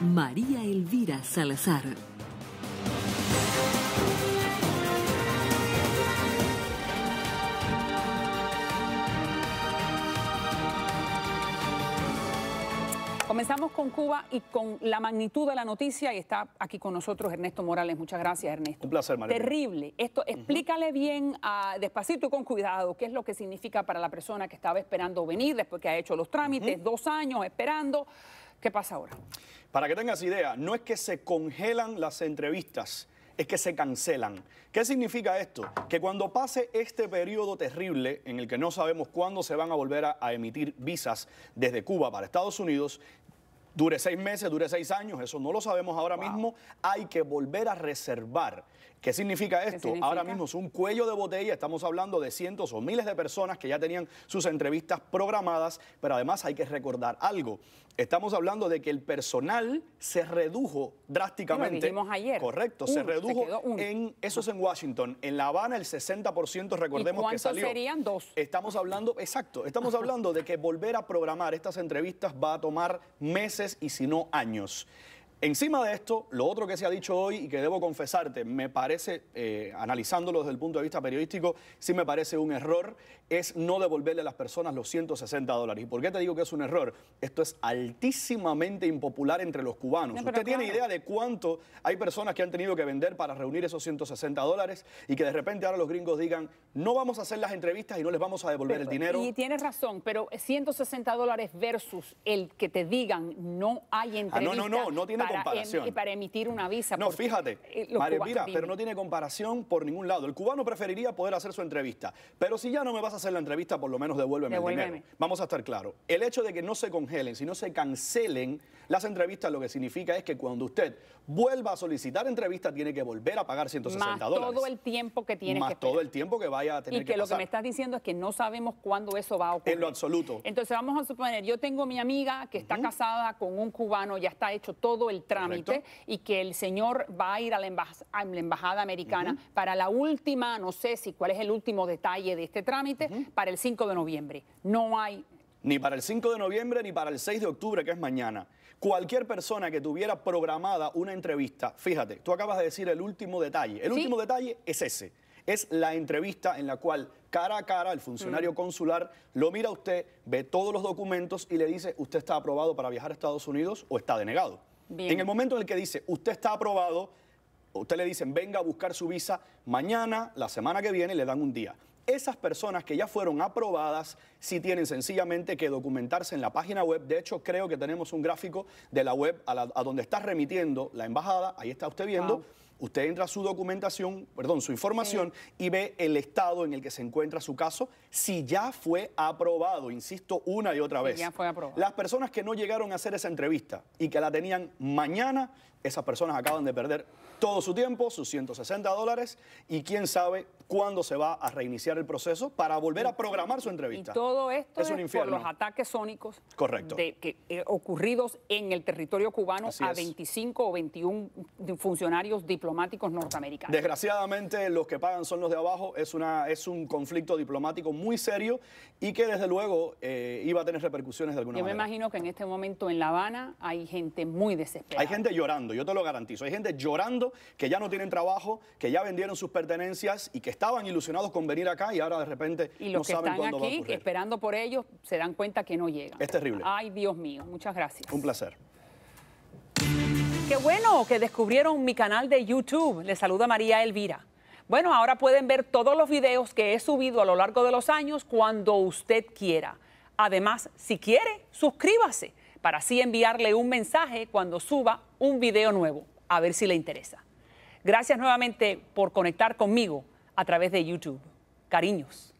María Elvira Salazar. Comenzamos con Cuba y con la magnitud de la noticia y está aquí con nosotros Ernesto Morales. Muchas gracias, Ernesto. Un placer, María. Terrible. Esto, explícale bien, ah, despacito y con cuidado, qué es lo que significa para la persona que estaba esperando venir después que ha hecho los trámites, dos años esperando. ¿Qué pasa ahora? Para que tengas idea, no es que se congelan las entrevistas, es que se cancelan. ¿Qué significa esto? Que cuando pase este periodo terrible en el que no sabemos cuándo se van a volver a, emitir visas desde Cuba para Estados Unidos, dure seis meses, dure seis años, eso no lo sabemos ahora mismo, hay que volver a reservar ¿Qué significa esto? Ahora mismo es un cuello de botella, estamos hablando de cientos o miles de personas que ya tenían sus entrevistas programadas, pero además hay que recordar algo. Estamos hablando de que el personal se redujo drásticamente. Lo dijimos ayer. Correcto, se redujo en eso es en Washington, en La Habana el 60% recordemos que salió. serían dos? Estamos hablando, exacto, estamos hablando de que volver a programar estas entrevistas va a tomar meses y si no años. Encima de esto, lo otro que se ha dicho hoy y que debo confesarte, me parece, eh, analizándolo desde el punto de vista periodístico, sí me parece un error, es no devolverle a las personas los 160 dólares. ¿Y por qué te digo que es un error? Esto es altísimamente impopular entre los cubanos. ¿Usted tiene idea de cuánto hay personas que han tenido que vender para reunir esos 160 dólares y que de repente ahora los gringos digan, no vamos a hacer las entrevistas y no les vamos a devolver el dinero? Y tienes razón, pero 160 dólares versus el que te digan, no hay entrevistas. Ah, no, no, no, no tiene y em-, eh, para emitir una visa. No, fíjate, eh, mira, pero no tiene comparación por ningún lado. El cubano preferiría poder hacer su entrevista, pero si ya no me vas a hacer la entrevista, por lo menos devuélveme, el dinero. Vamos a estar claros. El hecho de que no se congelen, sino se cancelen las entrevistas, lo que significa es que cuando usted vuelva a solicitar entrevista, tiene que volver a pagar 160 Más dólares. todo el tiempo que tiene Más todo el tiempo que vaya a tener y que, lo que me estás diciendo es que no sabemos cuándo eso va a ocurrir. En lo absoluto. Entonces vamos a suponer, yo tengo mi amiga que está casada con un cubano, ya está hecho todo el trámite y que el señor va a ir a la, embajada, americana para la última, no sé si cuál es el último detalle de este trámite, para el 5 de noviembre. No hay ni para el 5 de noviembre ni para el 6 de octubre, que es mañana. Cualquier persona que tuviera programada una entrevista, fíjate, tú acabas de decir el último detalle. El último detalle es ese. Es la entrevista en la cual cara a cara el funcionario mm. consular lo mira a usted, ve todos los documentos y le dice, usted está aprobado para viajar a Estados Unidos o está denegado. En el momento en el que dice, usted está aprobado, usted le dicen, venga a buscar su visa mañana, la semana que viene, le dan un día. Esas personas que ya fueron aprobadas, sí tienen sencillamente que documentarse en la página web. De hecho, creo que tenemos un gráfico de la web a, donde está remitiendo la embajada. Ahí está usted viendo usted entra a su documentación, perdón, su información y ve el estado en el que se encuentra su caso, si ya fue aprobado, insisto una y otra vez. Las personas que no llegaron a hacer esa entrevista y que la tenían mañana, esas personas acaban de perder todo su tiempo, sus 160 dólares, y quién sabe cuándo se va a reiniciar el proceso para volver a programar su entrevista. Y todo esto es, por los ataques sónicos eh, ocurridos en el territorio cubano a 25 o 21 funcionarios diplomáticos diplomáticos norteamericanos. Desgraciadamente, los que pagan son los de abajo. Es, una, es un conflicto diplomático muy serio y que desde luego eh, iba a tener repercusiones de alguna manera. Yo me imagino que en este momento en La Habana hay gente muy desesperada. Hay gente llorando, yo te lo garantizo. Hay gente llorando que ya no tienen trabajo, que ya vendieron sus pertenencias y que estaban ilusionados con venir acá y ahora de repente y los que están aquí, esperando por ellos se dan cuenta que no llegan. Es terrible. Ay, Dios mío. Muchas gracias. Un placer. Qué bueno que descubrieron mi canal de YouTube. Les saluda María Elvira. Bueno, ahora pueden ver todos los videos que he subido a lo largo de los años cuando usted quiera. Además, si quiere, suscríbase para así enviarle un mensaje cuando suba un video nuevo, a ver si le interesa. Gracias nuevamente por conectar conmigo a través de YouTube. Cariños.